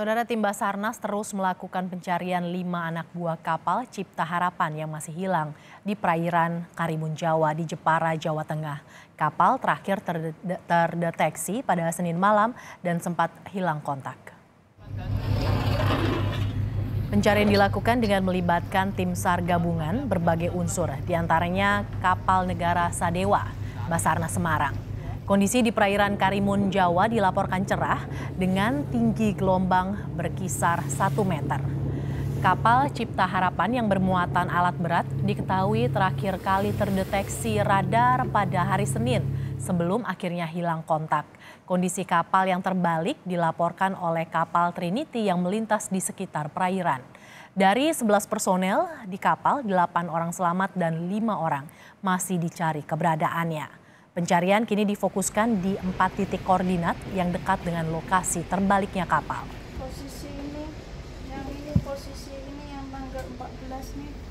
Saudara tim Basarnas terus melakukan pencarian lima anak buah kapal Cipta Harapan yang masih hilang di perairan Karimun Jawa di Jepara, Jawa Tengah. Kapal terakhir terdeteksi pada Senin malam dan sempat hilang kontak. Pencarian dilakukan dengan melibatkan tim SAR gabungan berbagai unsur, diantaranya kapal negara Sadewa, Basarnas Semarang. Kondisi di perairan Karimun, Jawa dilaporkan cerah dengan tinggi gelombang berkisar 1 meter. Kapal Cipta Harapan yang bermuatan alat berat diketahui terakhir kali terdeteksi radar pada hari Senin sebelum akhirnya hilang kontak. Kondisi kapal yang terbalik dilaporkan oleh kapal Trinity yang melintas di sekitar perairan. Dari 11 personel di kapal, 8 orang selamat dan 5 orang masih dicari keberadaannya. Pencarian kini difokuskan di empat titik koordinat yang dekat dengan lokasi terbaliknya kapal. Posisi ini, yang ini posisi ini yang tanggal 14 nih.